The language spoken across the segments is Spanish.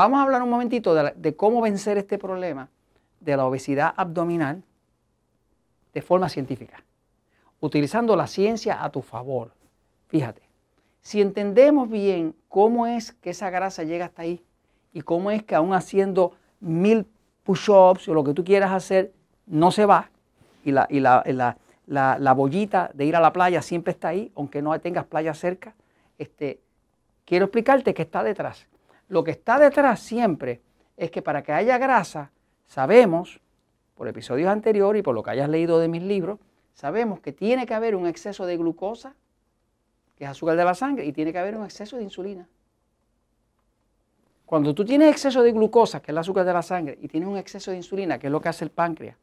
Vamos a hablar un momentito de, cómo vencer este problema de la obesidad abdominal de forma científica, utilizando la ciencia a tu favor. Fíjate, si entendemos bien cómo es que esa grasa llega hasta ahí y cómo es que aún haciendo mil push-ups o lo que tú quieras hacer, no se va y, la, y bollita de ir a la playa siempre está ahí, aunque no tengas playa cerca, este, quiero explicarte qué está detrás. Lo que está detrás siempre es que para que haya grasa, sabemos, por episodios anteriores y por lo que hayas leído de mis libros, sabemos que tiene que haber un exceso de glucosa, que es azúcar de la sangre, y tiene que haber un exceso de insulina. Cuando tú tienes exceso de glucosa, que es el azúcar de la sangre, y tienes un exceso de insulina, que es lo que hace el páncreas,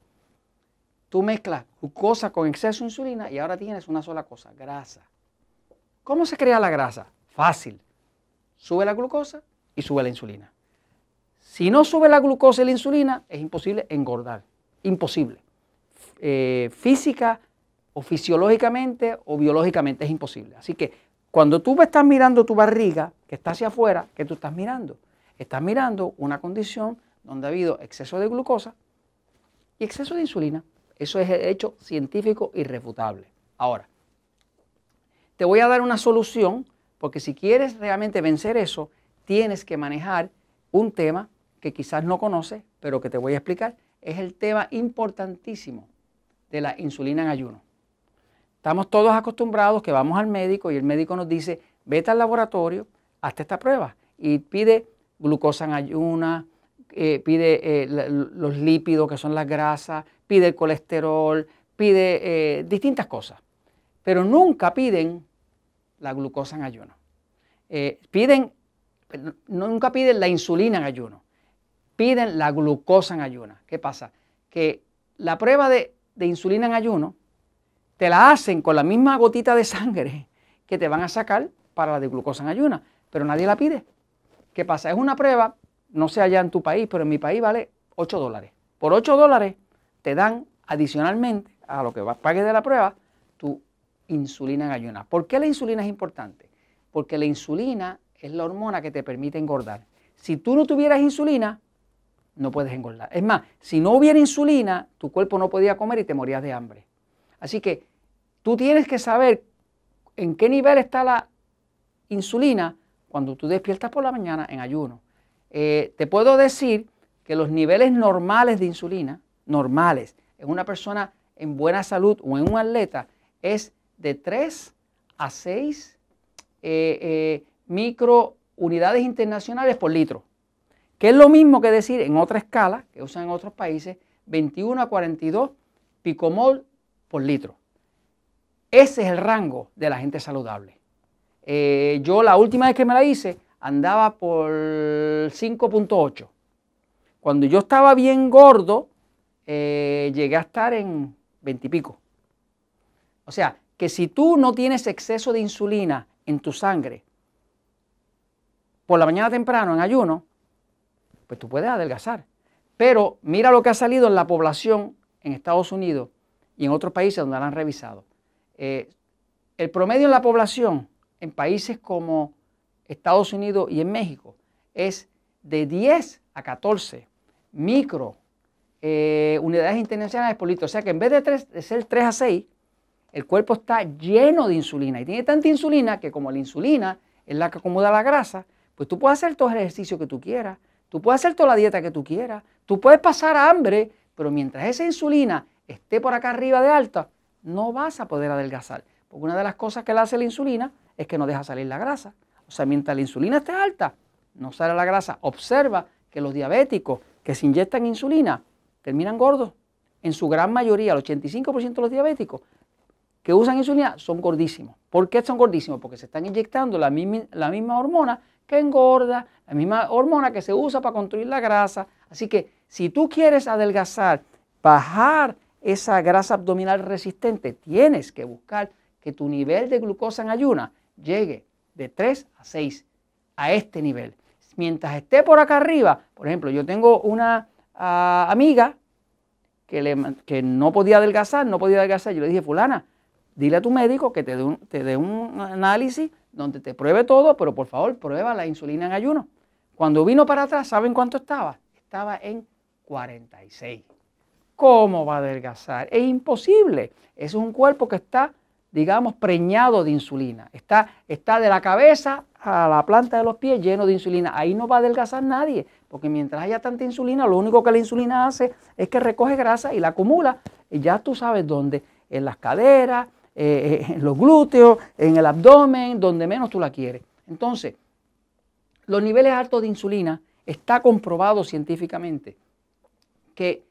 tú mezclas glucosa con exceso de insulina y ahora tienes una sola cosa, grasa. ¿Cómo se crea la grasa? Fácil. Sube la glucosa, y sube la insulina. Si no sube la glucosa y la insulina, es imposible engordar. Imposible. Eh, física o fisiológicamente o biológicamente es imposible. Así que cuando tú estás mirando tu barriga, que está hacia afuera, ¿qué tú estás mirando? Estás mirando una condición donde ha habido exceso de glucosa y exceso de insulina. Eso es hecho científico irrefutable. Ahora, te voy a dar una solución, porque si quieres realmente vencer eso, tienes que manejar un tema que quizás no conoces, pero que te voy a explicar. Es el tema importantísimo de la insulina en ayuno. Estamos todos acostumbrados que vamos al médico y el médico nos dice, vete al laboratorio, hazte esta prueba y pide glucosa en ayuna, eh, pide eh, los lípidos que son las grasas, pide el colesterol, pide eh, distintas cosas. Pero nunca piden la glucosa en ayuno. piden nunca piden la insulina en ayuno, piden la glucosa en ayuno ¿Qué pasa? Que la prueba de, insulina en ayuno te la hacen con la misma gotita de sangre que te van a sacar para la de glucosa en ayuno pero nadie la pide. ¿Qué pasa? Es una prueba, no sé allá en tu país, pero en mi país vale 8 dólares. Por 8 dólares te dan adicionalmente a lo que pagues de la prueba tu insulina en ayuno ¿Por qué la insulina es importante? Porque la insulina es la hormona que te permite engordar. Si tú no tuvieras insulina, no puedes engordar. Es más, si no hubiera insulina, tu cuerpo no podía comer y te morías de hambre. Así que tú tienes que saber en qué nivel está la insulina cuando tú despiertas por la mañana en ayuno. Eh, te puedo decir que los niveles normales de insulina, normales, en una persona en buena salud o en un atleta, es de 3 a 6 micro unidades internacionales por litro, que es lo mismo que decir en otra escala, que usan en otros países, 21 a 42 picomol por litro. Ese es el rango de la gente saludable. Eh, yo la última vez que me la hice andaba por 5.8. Cuando yo estaba bien gordo, eh, llegué a estar en 20 y pico. O sea, que si tú no tienes exceso de insulina en tu sangre por la mañana temprano en ayuno, pues tú puedes adelgazar. Pero mira lo que ha salido en la población en Estados Unidos y en otros países donde la han revisado. Eh, el promedio en la población en países como Estados Unidos y en México es de 10 a 14 micro eh, unidades internacionales por litro. O sea que en vez de, de ser 3 a 6, el cuerpo está lleno de insulina y tiene tanta insulina que como la insulina es la que acomoda la grasa, pues tú puedes hacer todo el ejercicio que tú quieras, tú puedes hacer toda la dieta que tú quieras, tú puedes pasar hambre, pero mientras esa insulina esté por acá arriba de alta, no vas a poder adelgazar. Porque una de las cosas que le hace la insulina es que no deja salir la grasa. O sea, mientras la insulina esté alta, no sale la grasa. Observa que los diabéticos que se inyectan insulina terminan gordos. En su gran mayoría, el 85% de los diabéticos que usan insulina son gordísimos. ¿Por qué son gordísimos? Porque se están inyectando la misma, la misma hormona que engorda, la misma hormona que se usa para construir la grasa. Así que si tú quieres adelgazar, bajar esa grasa abdominal resistente, tienes que buscar que tu nivel de glucosa en ayuna llegue de 3 a 6 a este nivel. Mientras esté por acá arriba, por ejemplo, yo tengo una ah, amiga que, no podía adelgazar, no podía adelgazar, yo le dije, fulana, dile a tu médico que te un, te dé un análisis donde te pruebe todo, pero por favor prueba la insulina en ayuno. Cuando vino para atrás, ¿saben cuánto estaba? Estaba en 46. ¿Cómo va a adelgazar? Es imposible. Es un cuerpo que está, digamos, preñado de insulina. Está, está de la cabeza a la planta de los pies lleno de insulina. Ahí no va a adelgazar nadie, porque mientras haya tanta insulina, lo único que la insulina hace es que recoge grasa y la acumula. Y ya tú sabes dónde, en las caderas, eh, en los glúteos, en el abdomen, donde menos tú la quieres. Entonces, los niveles altos de insulina está comprobado científicamente que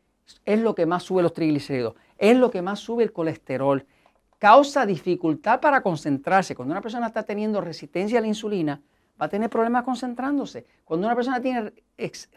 es lo que más sube los triglicéridos, es lo que más sube el colesterol, causa dificultad para concentrarse. Cuando una persona está teniendo resistencia a la insulina, va a tener problemas concentrándose. Cuando una persona tiene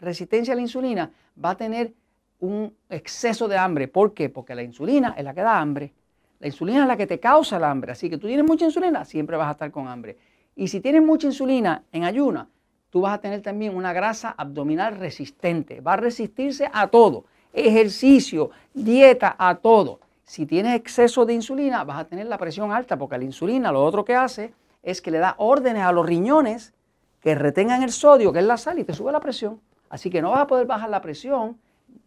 resistencia a la insulina, va a tener un exceso de hambre. ¿Por qué? Porque la insulina es la que da hambre. La insulina es la que te causa el hambre, así que tú tienes mucha insulina, siempre vas a estar con hambre. Y si tienes mucha insulina en ayuna, tú vas a tener también una grasa abdominal resistente, va a resistirse a todo, ejercicio, dieta, a todo. Si tienes exceso de insulina, vas a tener la presión alta, porque la insulina lo otro que hace es que le da órdenes a los riñones que retengan el sodio, que es la sal, y te sube la presión. Así que no vas a poder bajar la presión,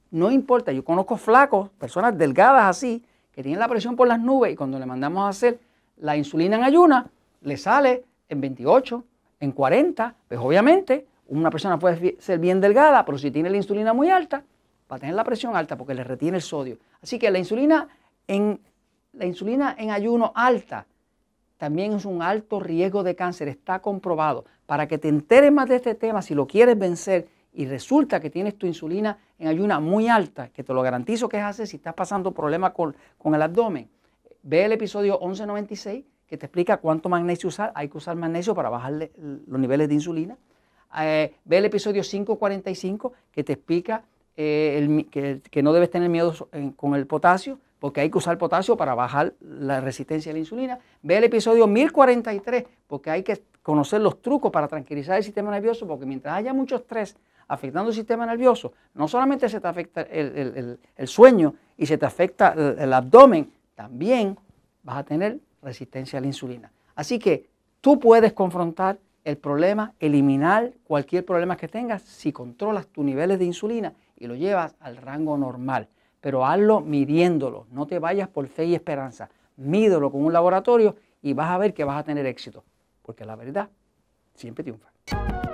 no importa, yo conozco flacos, personas delgadas así, que tienen la presión por las nubes y cuando le mandamos a hacer la insulina en ayuna, le sale en 28, en 40, pues obviamente una persona puede ser bien delgada, pero si tiene la insulina muy alta, va a tener la presión alta porque le retiene el sodio. Así que la insulina en, la insulina en ayuno alta también es un alto riesgo de cáncer, está comprobado. Para que te enteres más de este tema, si lo quieres vencer y resulta que tienes tu insulina en ayuna muy alta, que te lo garantizo que es así si estás pasando problemas con, el abdomen, ve el episodio 1196 que te explica cuánto magnesio usar. Hay que usar magnesio para bajar los niveles de insulina. Eh, ve el episodio 545 que te explica eh, que, que, no debes tener miedo con el potasio, porque hay que usar potasio para bajar la resistencia a la insulina. Ve el episodio 1043, porque hay que conocer los trucos para tranquilizar el sistema nervioso, porque mientras haya mucho estrés, afectando el sistema nervioso, no solamente se te afecta el, sueño y se te afecta el abdomen, también vas a tener resistencia a la insulina. Así que tú puedes confrontar el problema, eliminar cualquier problema que tengas si controlas tus niveles de insulina y lo llevas al rango normal. Pero hazlo midiéndolo, no te vayas por fe y esperanza. mídolo con un laboratorio y vas a ver que vas a tener éxito, porque la verdad siempre triunfa.